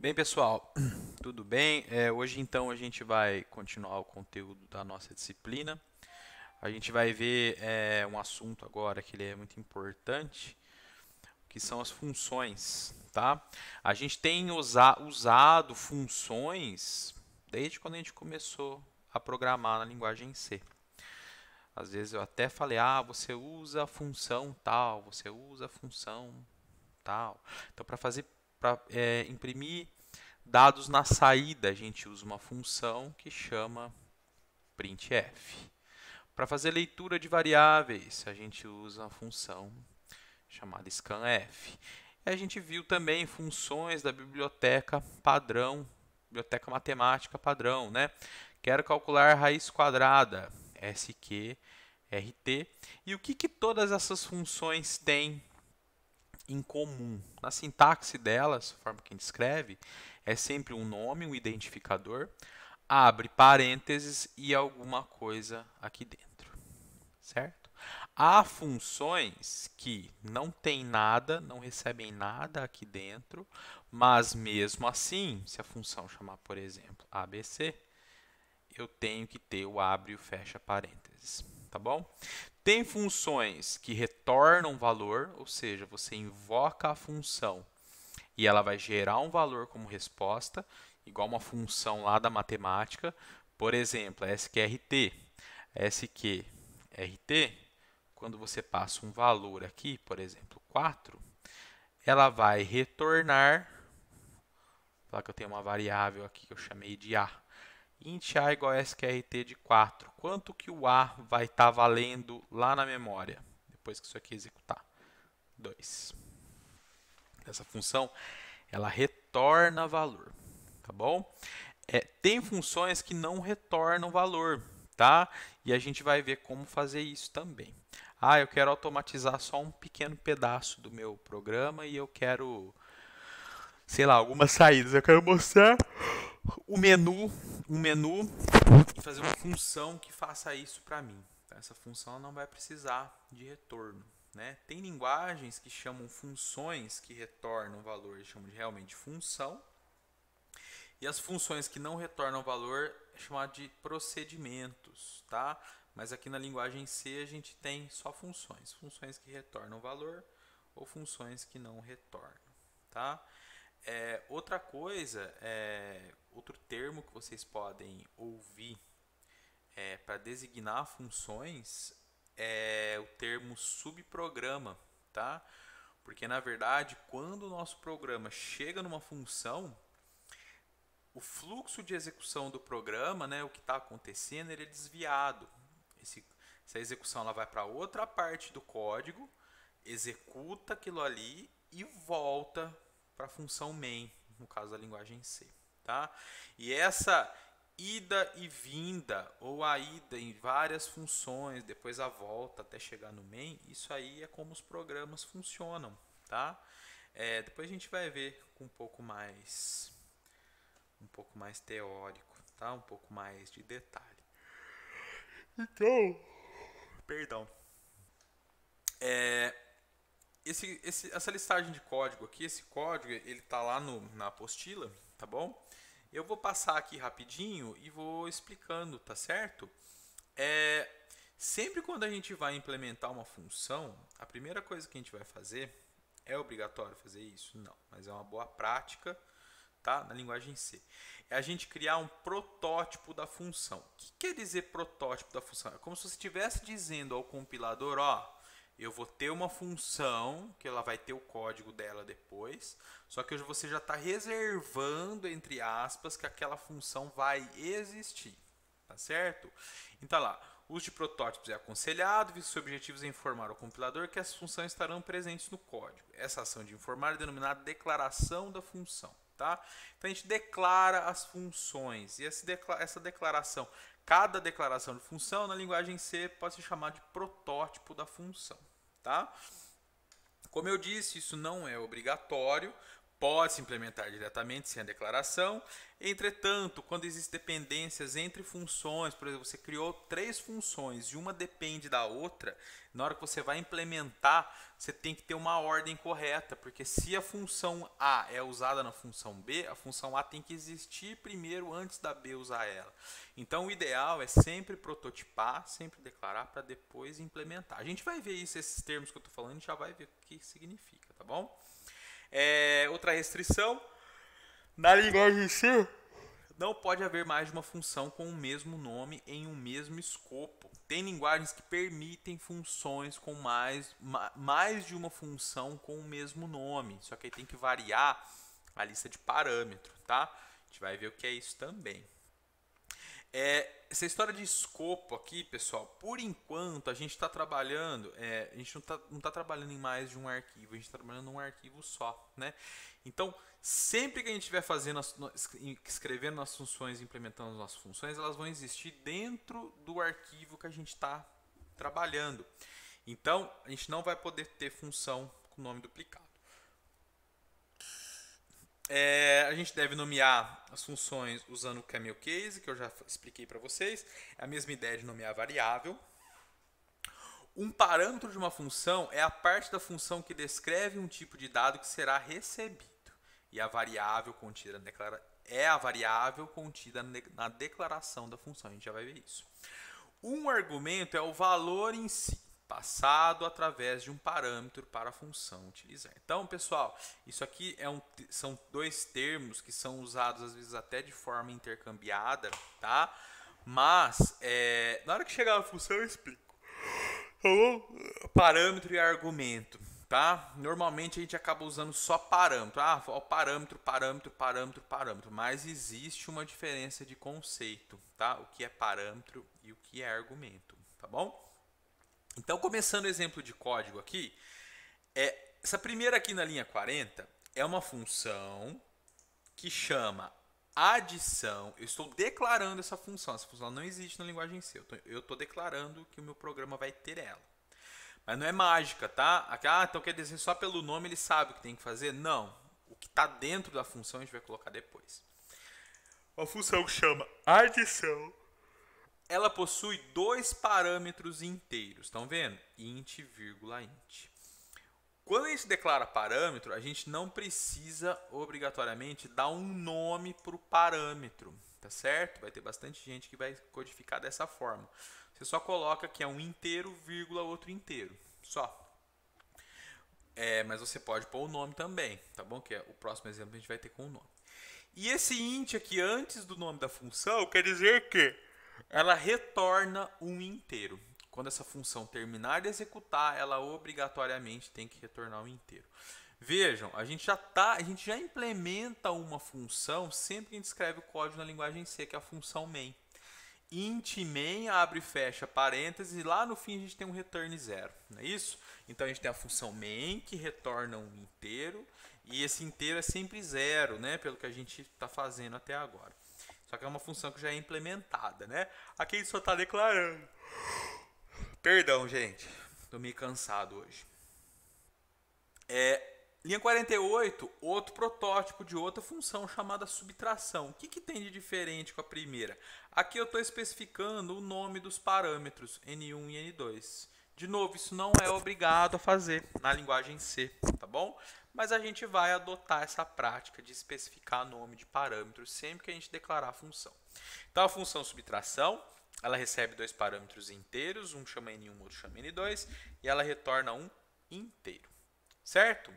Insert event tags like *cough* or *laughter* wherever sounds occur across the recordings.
Bem, pessoal, *clears throat* tudo bem? É, hoje, então, a gente vai continuar o conteúdo da nossa disciplina. A gente vai ver é, um assunto agora que ele é muito importante, que são as funções, tá? A gente tem usa usado funções desde quando a gente começou a programar na linguagem C. Às vezes eu até falei, ah, você usa a função tal, você usa a função tal. Então, para fazer para é, imprimir dados na saída, a gente usa uma função que chama printf. Para fazer leitura de variáveis, a gente usa a função chamada scanf. E a gente viu também funções da biblioteca padrão, biblioteca matemática padrão, né? Quero calcular raiz quadrada, SQRT. E o que, que todas essas funções têm em comum. Na sintaxe delas, a forma que a gente escreve, é sempre um nome, um identificador, abre parênteses e alguma coisa aqui dentro, certo? Há funções que não tem nada, não recebem nada aqui dentro, mas mesmo assim, se a função chamar, por exemplo, ABC, eu tenho que ter o abre e o fecha parênteses, tá bom? Tem funções que retornam valor, ou seja, você invoca a função e ela vai gerar um valor como resposta, igual uma função lá da matemática. Por exemplo, SQRT. SQRT, quando você passa um valor aqui, por exemplo, 4, ela vai retornar, falar que eu tenho uma variável aqui que eu chamei de A int a igual a sqrt de 4, quanto que o a vai estar tá valendo lá na memória, depois que isso aqui executar? 2. Essa função, ela retorna valor, tá bom? É, tem funções que não retornam valor, tá? E a gente vai ver como fazer isso também. Ah, eu quero automatizar só um pequeno pedaço do meu programa e eu quero, sei lá, algumas saídas. Eu quero mostrar o menu, um menu e fazer uma função que faça isso para mim. Tá? Essa função não vai precisar de retorno. Né? Tem linguagens que chamam funções que retornam valor, eles chamam de realmente função. E as funções que não retornam valor é chamado de procedimentos, tá? Mas aqui na linguagem C a gente tem só funções, funções que retornam valor ou funções que não retornam, tá? É, outra coisa é, outro termo que vocês podem ouvir é, para designar funções é o termo subprograma, tá? Porque na verdade, quando o nosso programa chega numa função, o fluxo de execução do programa, né, o que está acontecendo, ele é desviado. Esse, essa execução ela vai para outra parte do código, executa aquilo ali e volta para a função main, no caso da linguagem C tá? E essa ida e vinda, ou a ida em várias funções, depois a volta até chegar no main, isso aí é como os programas funcionam, tá? É, depois a gente vai ver com um pouco mais um pouco mais teórico, tá? Um pouco mais de detalhe. Então, perdão. É, esse, esse, essa listagem de código aqui, esse código ele tá lá no, na apostila, tá bom? Eu vou passar aqui rapidinho e vou explicando, tá certo? É, sempre quando a gente vai implementar uma função, a primeira coisa que a gente vai fazer é obrigatório fazer isso? Não, mas é uma boa prática, tá? Na linguagem C. É a gente criar um protótipo da função. O que quer dizer protótipo da função? É como se você estivesse dizendo ao compilador, ó, eu vou ter uma função que ela vai ter o código dela depois, só que você já está reservando, entre aspas, que aquela função vai existir, tá certo? Então lá, uso de protótipos é aconselhado, visto que o objetivo é informar ao compilador que as funções estarão presentes no código. Essa ação de informar é denominada declaração da função. Tá? Então a gente declara as funções e essa declaração Cada declaração de função na linguagem C pode ser chamada de protótipo da função, tá? Como eu disse, isso não é obrigatório, pode-se implementar diretamente sem a declaração. Entretanto, quando existem dependências entre funções, por exemplo, você criou três funções e uma depende da outra, na hora que você vai implementar, você tem que ter uma ordem correta, porque se a função A é usada na função B, a função A tem que existir primeiro antes da B usar ela. Então, o ideal é sempre prototipar, sempre declarar para depois implementar. A gente vai ver isso, esses termos que eu estou falando, a gente já vai ver o que significa, tá bom? É, outra restrição, na linguagem C, não pode haver mais de uma função com o mesmo nome em um mesmo escopo. Tem linguagens que permitem funções com mais, ma, mais de uma função com o mesmo nome. Só que aí tem que variar a lista de parâmetro, tá? A gente vai ver o que é isso também. É, essa história de escopo aqui, pessoal, por enquanto a gente está trabalhando, é, a gente não está não tá trabalhando em mais de um arquivo, a gente está trabalhando em um arquivo só, né? Então, sempre que a gente estiver fazendo, as, escrevendo nossas funções, implementando nossas funções, elas vão existir dentro do arquivo que a gente está trabalhando. Então, a gente não vai poder ter função com o nome duplicado. É, a gente deve nomear as funções usando o camel case, que eu já expliquei para vocês. É a mesma ideia de nomear variável. Um parâmetro de uma função é a parte da função que descreve um tipo de dado que será recebido. E a variável contida na declara... é a variável contida na declaração da função. A gente já vai ver isso. Um argumento é o valor em si passado através de um parâmetro para a função utilizar. Então, pessoal, isso aqui é um, são dois termos que são usados às vezes até de forma intercambiada, tá? Mas é, na hora que chegar a função eu explico. Tá parâmetro e argumento, tá? Normalmente a gente acaba usando só parâmetro. Ah, parâmetro, parâmetro, parâmetro, parâmetro. Mas existe uma diferença de conceito, tá? O que é parâmetro e o que é argumento, tá bom? Então, começando o exemplo de código aqui, é, essa primeira aqui na linha 40 é uma função que chama adição. Eu estou declarando essa função. Essa função não existe na linguagem C. Eu estou declarando que o meu programa vai ter ela. Mas não é mágica, tá? Ah, então quer dizer só pelo nome ele sabe o que tem que fazer? Não. O que está dentro da função a gente vai colocar depois. Uma função que chama adição ela possui dois parâmetros inteiros, estão vendo? int, vírgula int. Quando a gente declara parâmetro, a gente não precisa obrigatoriamente dar um nome para o parâmetro, tá certo? Vai ter bastante gente que vai codificar dessa forma. Você só coloca que é um inteiro, vírgula, outro inteiro, só. É, mas você pode pôr o nome também, tá bom? Que é o próximo exemplo a gente vai ter com o nome. E esse int aqui antes do nome da função quer dizer que ela retorna um inteiro. Quando essa função terminar de executar, ela obrigatoriamente tem que retornar um inteiro. Vejam, a gente já tá, a gente já implementa uma função sempre que a gente escreve o código na linguagem C, que é a função main. Int main abre e fecha parênteses e lá no fim a gente tem um return zero, não é isso? Então a gente tem a função main que retorna um inteiro e esse inteiro é sempre zero, né? Pelo que a gente está fazendo até agora. Só que é uma função que já é implementada, né? Aqui a gente só está declarando. Perdão, gente. Estou meio cansado hoje. É, linha 48, outro protótipo de outra função chamada subtração. O que, que tem de diferente com a primeira? Aqui eu estou especificando o nome dos parâmetros N1 e N2. De novo, isso não é obrigado a fazer na linguagem C, tá bom? mas a gente vai adotar essa prática de especificar nome de parâmetro sempre que a gente declarar a função. Então, a função subtração, ela recebe dois parâmetros inteiros, um chama n1, outro chama n2, e ela retorna um inteiro, certo?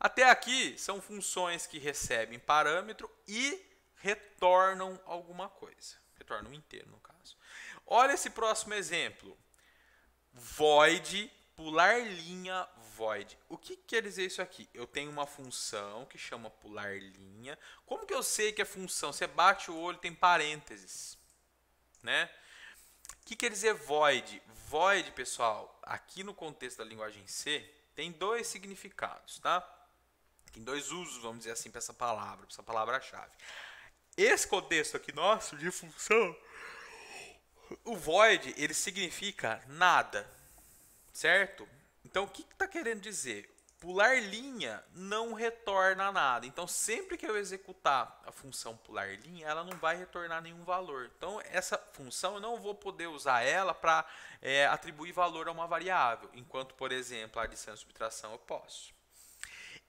Até aqui, são funções que recebem parâmetro e retornam alguma coisa. Retornam um inteiro, no caso. Olha esse próximo exemplo. Void, pular linha, void. O que quer dizer isso aqui? Eu tenho uma função que chama pular linha. Como que eu sei que é função? Você bate o olho, tem parênteses, né? O que quer dizer void? Void, pessoal, aqui no contexto da linguagem C, tem dois significados, tá? Tem dois usos, vamos dizer assim, para essa palavra, para essa palavra-chave. Esse contexto aqui nosso de função, o void, ele significa nada, certo? Então, o que está querendo dizer? Pular linha não retorna nada. Então, sempre que eu executar a função pular linha, ela não vai retornar nenhum valor. Então, essa função eu não vou poder usar ela para é, atribuir valor a uma variável. Enquanto, por exemplo, a adição e subtração eu posso.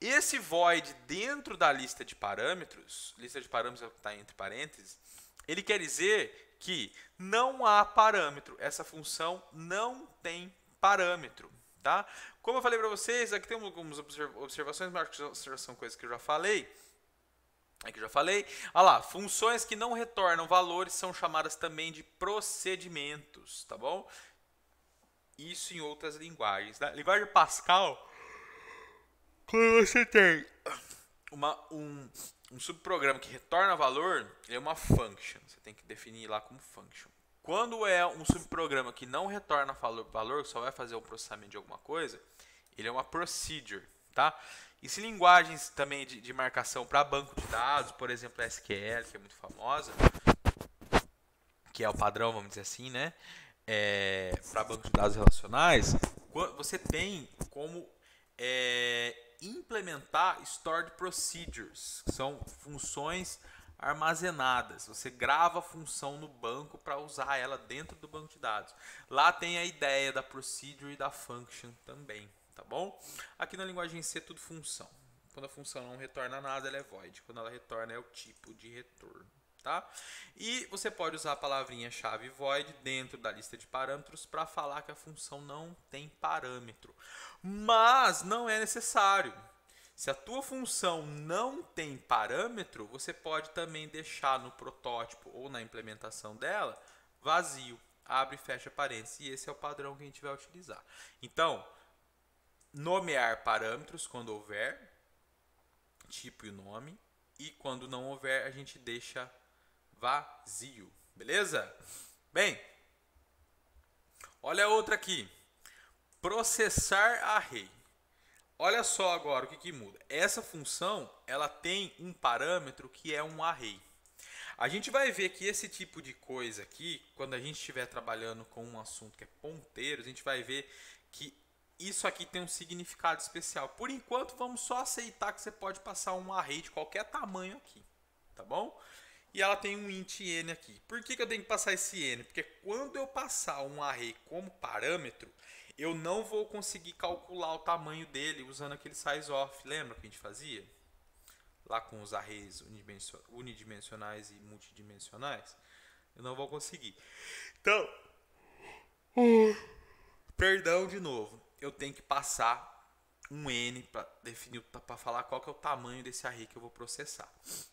Esse void dentro da lista de parâmetros, lista de parâmetros é o que está entre parênteses, ele quer dizer que não há parâmetro. Essa função não tem parâmetro. Tá? Como eu falei para vocês, aqui tem algumas observações, mas são coisas que eu já falei. Aqui é já falei. Ah lá, funções que não retornam valores são chamadas também de procedimentos, tá bom? Isso em outras linguagens. Na né? linguagem Pascal, quando você tem uma, um, um subprograma que retorna valor, ele é uma function. Você tem que definir lá como function. Quando é um subprograma que não retorna valor, que só vai fazer o processamento de alguma coisa, ele é uma procedure, tá? E se linguagens também de, de marcação para banco de dados, por exemplo, SQL, que é muito famosa, que é o padrão, vamos dizer assim, né? É, para banco de dados relacionais, você tem como é, implementar stored procedures, que são funções armazenadas. Você grava a função no banco para usar ela dentro do banco de dados. Lá tem a ideia da procedure e da function também, tá bom? Aqui na linguagem C tudo função. Quando a função não retorna nada, ela é void. Quando ela retorna é o tipo de retorno, tá? E você pode usar a palavrinha chave void dentro da lista de parâmetros para falar que a função não tem parâmetro. Mas não é necessário se a tua função não tem parâmetro, você pode também deixar no protótipo ou na implementação dela vazio, abre e fecha parênteses, e esse é o padrão que a gente vai utilizar. Então, nomear parâmetros quando houver, tipo e nome, e quando não houver, a gente deixa vazio, beleza? Bem, olha outra aqui. Processar array. Olha só agora o que, que muda. Essa função ela tem um parâmetro que é um array. A gente vai ver que esse tipo de coisa aqui, quando a gente estiver trabalhando com um assunto que é ponteiro, a gente vai ver que isso aqui tem um significado especial. Por enquanto, vamos só aceitar que você pode passar um array de qualquer tamanho aqui, tá bom? E ela tem um int n aqui. Por que, que eu tenho que passar esse n? Porque quando eu passar um array como parâmetro, eu não vou conseguir calcular o tamanho dele usando aquele size off. Lembra que a gente fazia? Lá com os arrays unidimensionais e multidimensionais. Eu não vou conseguir. Então, perdão de novo. Eu tenho que passar um n para definir para falar qual que é o tamanho desse array que eu vou processar,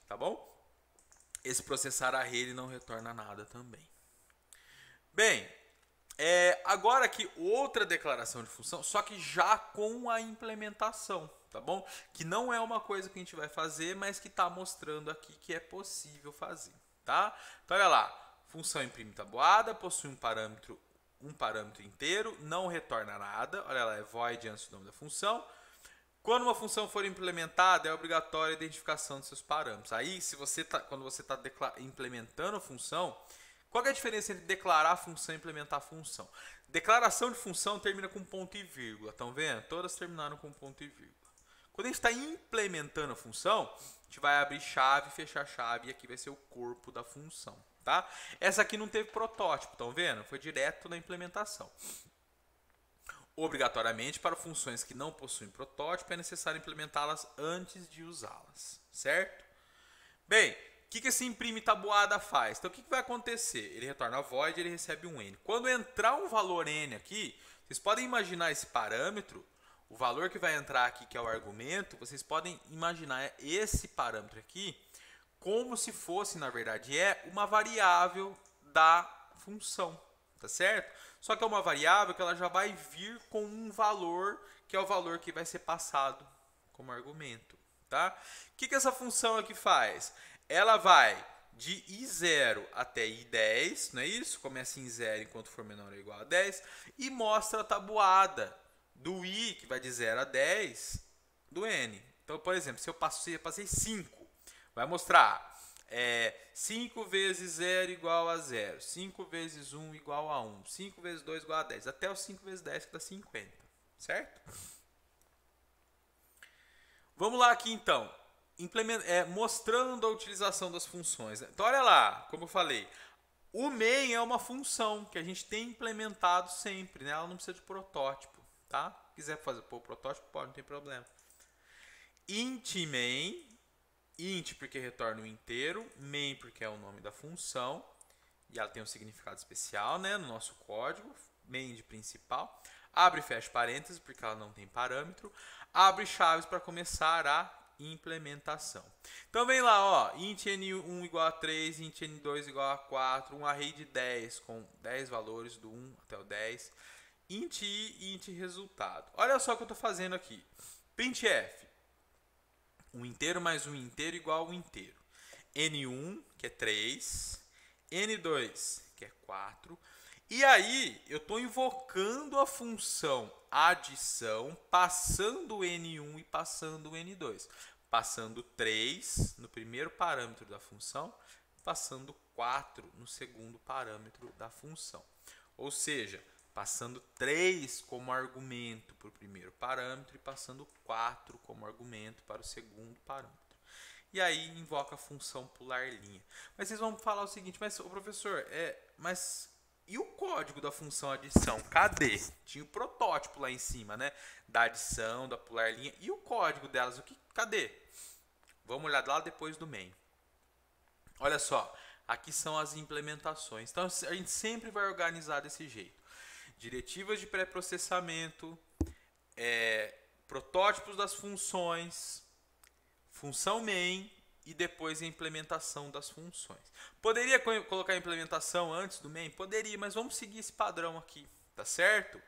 tá bom? Esse processar array ele não retorna nada também. Bem, é, agora aqui, outra declaração de função, só que já com a implementação, tá bom? Que não é uma coisa que a gente vai fazer, mas que está mostrando aqui que é possível fazer, tá? Então, olha lá, função imprime tabuada, possui um parâmetro um parâmetro inteiro, não retorna nada, olha lá, é void antes do nome da função, quando uma função for implementada, é obrigatória a identificação dos seus parâmetros. Aí, se você tá, quando você está implementando a função, qual é a diferença entre declarar função e implementar função? Declaração de função termina com ponto e vírgula, estão vendo? Todas terminaram com ponto e vírgula. Quando a gente está implementando a função, a gente vai abrir chave, fechar chave e aqui vai ser o corpo da função, tá? Essa aqui não teve protótipo, estão vendo? Foi direto na implementação. Obrigatoriamente, para funções que não possuem protótipo, é necessário implementá-las antes de usá-las, certo? Bem, que, que esse imprime tabuada faz? Então, o que, que vai acontecer? Ele retorna void e ele recebe um n. Quando entrar um valor n aqui, vocês podem imaginar esse parâmetro, o valor que vai entrar aqui, que é o argumento, vocês podem imaginar esse parâmetro aqui como se fosse, na verdade, é uma variável da função, tá certo? Só que é uma variável que ela já vai vir com um valor, que é o valor que vai ser passado como argumento, tá? O que, que essa função aqui faz? ela vai de I0 até I10, não é isso? Começa em 0 enquanto for menor ou igual a 10 e mostra a tabuada do I, que vai de 0 a 10, do N. Então, por exemplo, se eu passei, eu passei 5, vai mostrar é, 5 vezes 0 igual a 0, 5 vezes 1 igual a 1, 5 vezes 2 igual a 10, até o 5 vezes 10 que dá 50, certo? Vamos lá aqui então é, mostrando a utilização das funções. Né? Então, olha lá, como eu falei, o main é uma função que a gente tem implementado sempre, né? ela não precisa de protótipo. Tá? Se quiser fazer pô, protótipo, pode, não tem problema. Int main, int porque retorna o inteiro, main porque é o nome da função e ela tem um significado especial né, no nosso código, main de principal. Abre e fecha parênteses porque ela não tem parâmetro. Abre chaves para começar a implementação. Então vem lá, ó, int n1 igual a 3, int n2 igual a 4, um array de 10 com 10 valores do 1 até o 10, int i e int resultado. Olha só o que eu estou fazendo aqui. printf, um inteiro mais um inteiro igual a um inteiro. n1, que é 3, n2, que é 4, e aí, eu estou invocando a função adição, passando o N1 e passando o N2 passando 3 no primeiro parâmetro da função, passando 4 no segundo parâmetro da função. Ou seja, passando 3 como argumento para o primeiro parâmetro e passando 4 como argumento para o segundo parâmetro. E aí invoca a função pular linha. Mas vocês vão falar o seguinte, mas o professor, é, mas e o código da função adição? Cadê? Tinha o protótipo lá em cima, né? Da adição, da pular linha. E o código delas, o que? Cadê? Vamos olhar lá depois do main. Olha só, aqui são as implementações. Então a gente sempre vai organizar desse jeito. Diretivas de pré-processamento, é, protótipos das funções, função main e depois a implementação das funções. Poderia colocar a implementação antes do main? Poderia, mas vamos seguir esse padrão aqui, tá certo?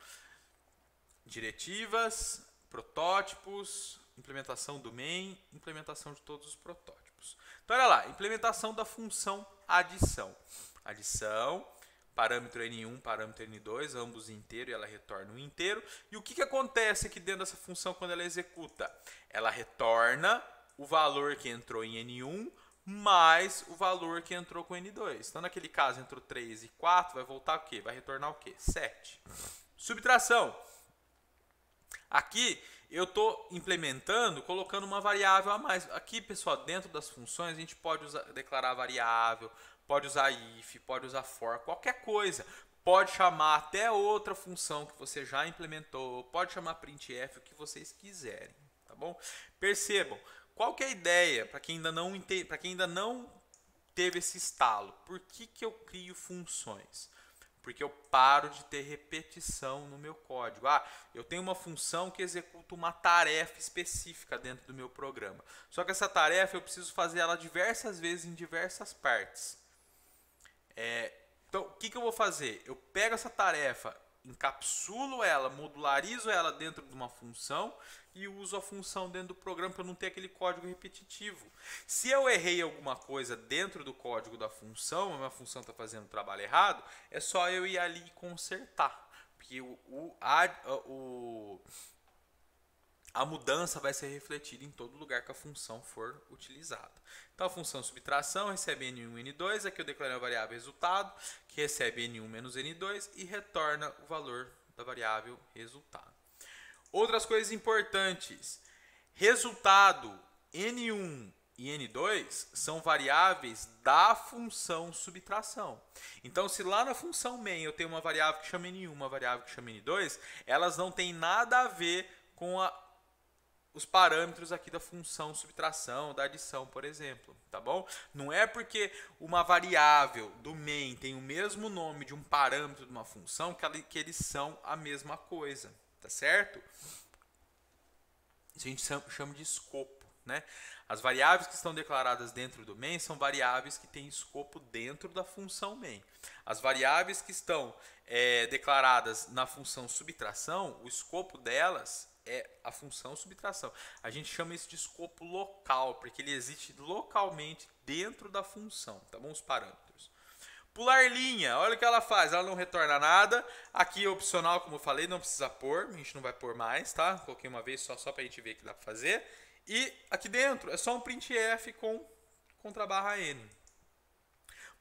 Diretivas, protótipos, implementação do main, implementação de todos os protótipos. Então, olha lá, implementação da função adição. Adição, parâmetro n1, parâmetro n2, ambos inteiro e ela retorna um inteiro. E o que, que acontece aqui dentro dessa função quando ela é executa? Ela retorna o valor que entrou em n1 mais o valor que entrou com n2. Então, naquele caso, entrou 3 e 4, vai voltar o quê? Vai retornar o quê? 7. Subtração. Aqui eu estou implementando, colocando uma variável a mais. Aqui, pessoal, dentro das funções, a gente pode usar, declarar variável, pode usar if, pode usar for, qualquer coisa. Pode chamar até outra função que você já implementou, pode chamar printf, o que vocês quiserem, tá bom? Percebam, qual que é a ideia para quem ainda não para quem ainda não teve esse estalo? Por que, que eu crio funções? porque eu paro de ter repetição no meu código. Ah, eu tenho uma função que executa uma tarefa específica dentro do meu programa. Só que essa tarefa eu preciso fazer ela diversas vezes em diversas partes. É, então, o que, que eu vou fazer? Eu pego essa tarefa, encapsulo ela, modularizo ela dentro de uma função e uso a função dentro do programa para não ter aquele código repetitivo. Se eu errei alguma coisa dentro do código da função, a minha função está fazendo o trabalho errado, é só eu ir ali e consertar. Porque o, o, a, o, a mudança vai ser refletida em todo lugar que a função for utilizada. Então, a função subtração recebe n1 e n2, aqui eu declarei a variável resultado, que recebe n1 menos n2 e retorna o valor da variável resultado. Outras coisas importantes: resultado N1 e N2 são variáveis da função subtração. Então, se lá na função main eu tenho uma variável que chama N1, uma variável que chama N2, elas não têm nada a ver com a, os parâmetros aqui da função subtração, da adição, por exemplo, tá bom? Não é porque uma variável do main tem o mesmo nome de um parâmetro de uma função que eles são a mesma coisa, tá certo? Isso a gente chama de escopo, né? As variáveis que estão declaradas dentro do main são variáveis que têm escopo dentro da função main. As variáveis que estão é, declaradas na função subtração, o escopo delas é a função subtração. A gente chama isso de escopo local, porque ele existe localmente dentro da função, tá bom? Os parâmetros. Pular linha, olha o que ela faz, ela não retorna nada. Aqui é opcional, como eu falei, não precisa pôr, a gente não vai pôr mais, tá? Coloquei uma vez só, só pra gente ver o que dá pra fazer. E aqui dentro é só um printf com contra barra n.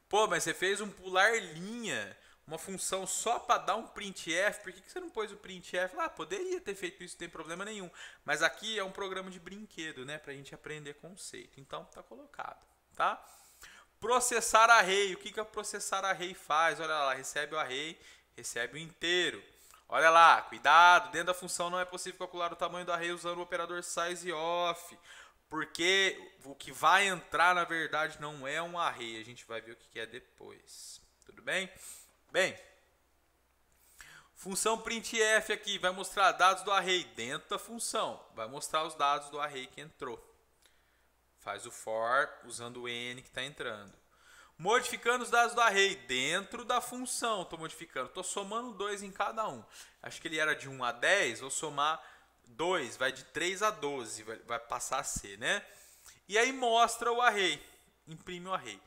Pô, mas você fez um pular linha, uma função só para dar um printf, por que, que você não pôs o printf lá? Ah, poderia ter feito isso, não tem problema nenhum. Mas aqui é um programa de brinquedo, né, pra gente aprender conceito. Então tá colocado, Tá? Processar array. O que, que é a processar array faz? Olha lá, recebe o array, recebe o inteiro. Olha lá, cuidado, dentro da função não é possível calcular o tamanho do array usando o operador size off, porque o que vai entrar na verdade não é um array, a gente vai ver o que é depois. Tudo bem? Bem, função printf aqui vai mostrar dados do array dentro da função, vai mostrar os dados do array que entrou. Faz o for usando o n que está entrando. Modificando os dados do array dentro da função. Estou modificando. Estou somando 2 em cada um. Acho que ele era de 1 um a 10. Vou somar 2. Vai de 3 a 12. Vai, vai passar a ser, né? E aí mostra o array. Imprime o array.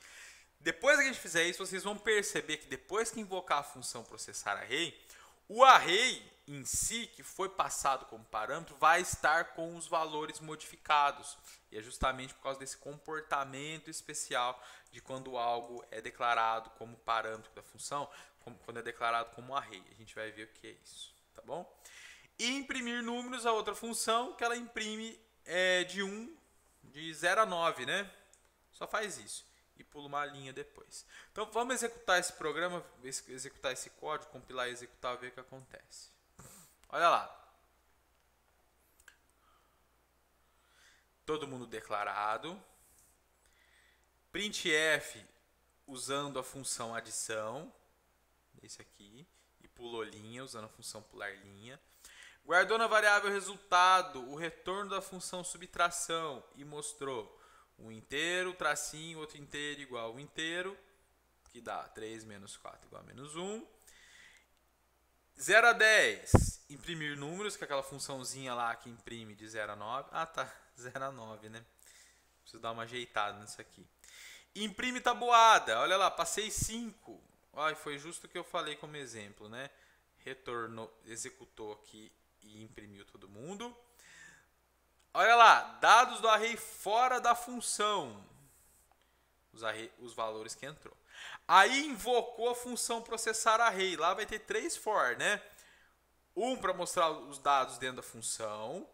Depois que a gente fizer isso, vocês vão perceber que depois que invocar a função processar array, o array em si, que foi passado como parâmetro, vai estar com os valores modificados é justamente por causa desse comportamento especial de quando algo é declarado como parâmetro da função, como, quando é declarado como array. A gente vai ver o que é isso, tá bom? E imprimir números a outra função que ela imprime é, de 1, de 0 a 9, né? Só faz isso e pula uma linha depois. Então vamos executar esse programa, executar esse código, compilar e executar, ver o que acontece. Olha lá. todo mundo declarado. Printf usando a função adição, esse aqui, e pulou linha, usando a função pular linha. Guardou na variável resultado o retorno da função subtração e mostrou um inteiro, tracinho, outro inteiro igual um inteiro, que dá 3 menos 4 igual a menos 1. 0 a 10, imprimir números, que é aquela funçãozinha lá que imprime de 0 a 9. Ah, tá, 0 *laughs* a 9, né? Preciso dar uma ajeitada nisso aqui. Imprime tabuada. Olha lá, passei 5. Ai, foi justo o que eu falei como exemplo, né? Retornou, executou aqui e imprimiu todo mundo. Olha lá, dados do array fora da função. Os, array, os valores que entrou. Aí invocou a função processar array. Lá vai ter três for, né? Um para mostrar os dados dentro da função,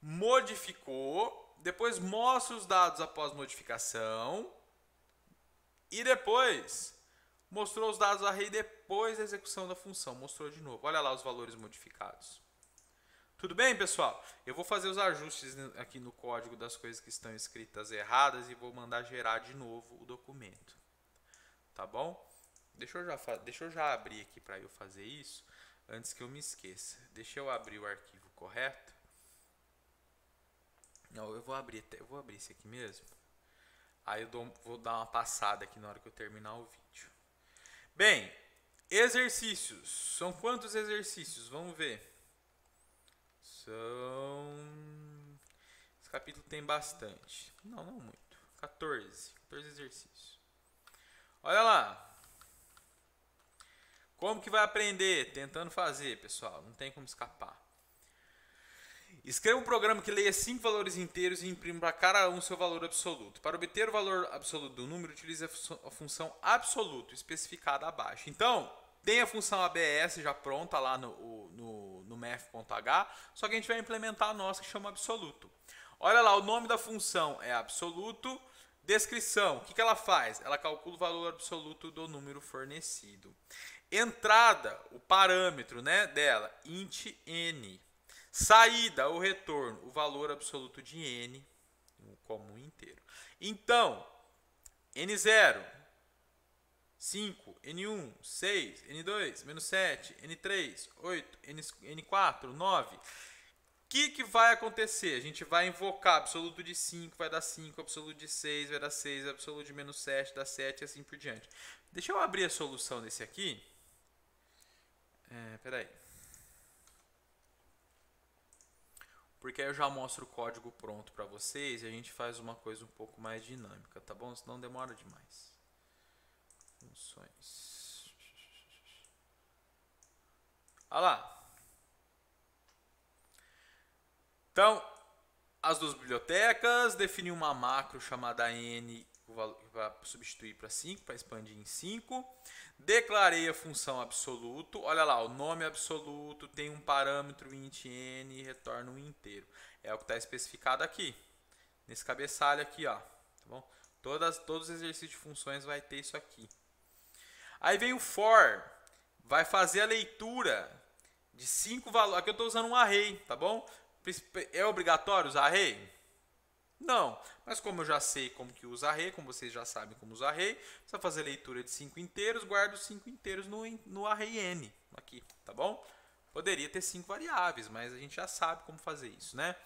modificou, depois mostra os dados após modificação e depois mostrou os dados array depois da execução da função, mostrou de novo. Olha lá os valores modificados. Tudo bem, pessoal? Eu vou fazer os ajustes aqui no código das coisas que estão escritas erradas e vou mandar gerar de novo o documento. Tá bom? Deixa eu já, deixa eu já abrir aqui para eu fazer isso antes que eu me esqueça. Deixa eu abrir o arquivo correto. Não, eu vou abrir, eu vou abrir esse aqui mesmo. Aí eu dou, vou dar uma passada aqui na hora que eu terminar o vídeo. Bem, exercícios. São quantos exercícios? Vamos ver. São. Esse capítulo tem bastante. Não, não muito. 14. 14 exercícios. Olha lá. Como que vai aprender? Tentando fazer, pessoal. Não tem como escapar. Escreva um programa que leia cinco valores inteiros e imprima para cada um seu valor absoluto. Para obter o valor absoluto do número, utilize a função absoluto, especificada abaixo. Então, tem a função ABS já pronta lá no, no, no math.h, só que a gente vai implementar a nossa que chama absoluto. Olha lá, o nome da função é absoluto. Descrição, o que, que ela faz? Ela calcula o valor absoluto do número fornecido. Entrada, o parâmetro né, dela, int n. Saída, o retorno, o valor absoluto de n, o comum inteiro. Então, n0, 5, n1, 6, n2, menos 7, n3, 8, n4, 9. O que, que vai acontecer? A gente vai invocar absoluto de 5, vai dar 5, absoluto de 6, vai dar 6, absoluto de menos 7, dá 7 e assim por diante. Deixa eu abrir a solução desse aqui. É, peraí. Porque aí eu já mostro o código pronto para vocês e a gente faz uma coisa um pouco mais dinâmica, tá bom? Senão demora demais. Funções. Olha lá. Então, as duas bibliotecas, defini uma macro chamada n vai substituir para 5, para expandir em 5. Declarei a função absoluto. Olha lá, o nome absoluto tem um parâmetro int n e retorna um inteiro. É o que está especificado aqui, nesse cabeçalho aqui, ó. Tá bom? Todas, todos os exercícios de funções vai ter isso aqui. Aí vem o for, vai fazer a leitura de cinco valores. Aqui eu estou usando um array, tá bom? É obrigatório usar array? Não, mas como eu já sei como que usa array, como vocês já sabem como usar array, só fazer leitura de 5 inteiros, guardo 5 inteiros no, no array n, aqui, tá bom? Poderia ter 5 variáveis, mas a gente já sabe como fazer isso, né?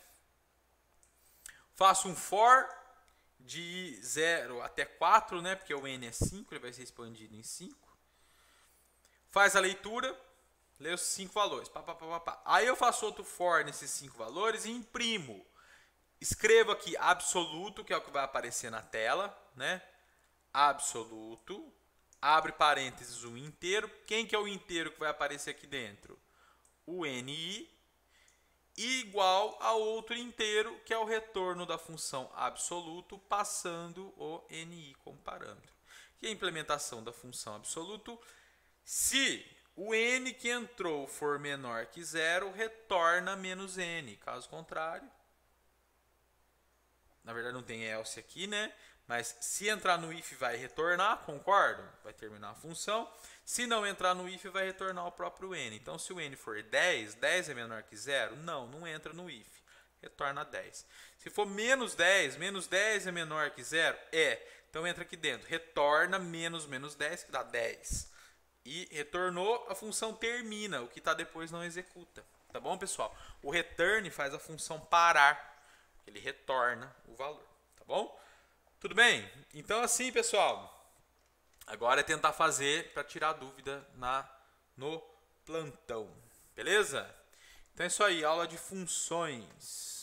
Faço um for de 0 até 4, né? Porque o n é 5, ele vai ser expandido em 5. Faz a leitura, lê os 5 valores, pá, pá, pá, pá, pá. Aí eu faço outro for nesses 5 valores e imprimo Escrevo aqui absoluto, que é o que vai aparecer na tela, né? Absoluto. Abre parênteses o inteiro. Quem que é o inteiro que vai aparecer aqui dentro? O NI igual a outro inteiro, que é o retorno da função absoluto passando o NI como parâmetro. Que é a implementação da função absoluto. Se o n que entrou for menor que zero, retorna menos n. Caso contrário, na verdade não tem else aqui, né? Mas se entrar no if vai retornar, concordo, Vai terminar a função. Se não entrar no if, vai retornar o próprio n. Então, se o n for 10, 10 é menor que zero? Não, não entra no if. Retorna 10. Se for menos 10, menos 10 é menor que zero? É. Então, entra aqui dentro. Retorna menos menos 10, que dá 10. E retornou, a função termina. O que está depois não executa. Tá bom, pessoal? O return faz a função parar. Ele retorna o valor, tá bom? Tudo bem? Então assim, pessoal, agora é tentar fazer para tirar dúvida na no plantão. Beleza? Então é isso aí, aula de funções.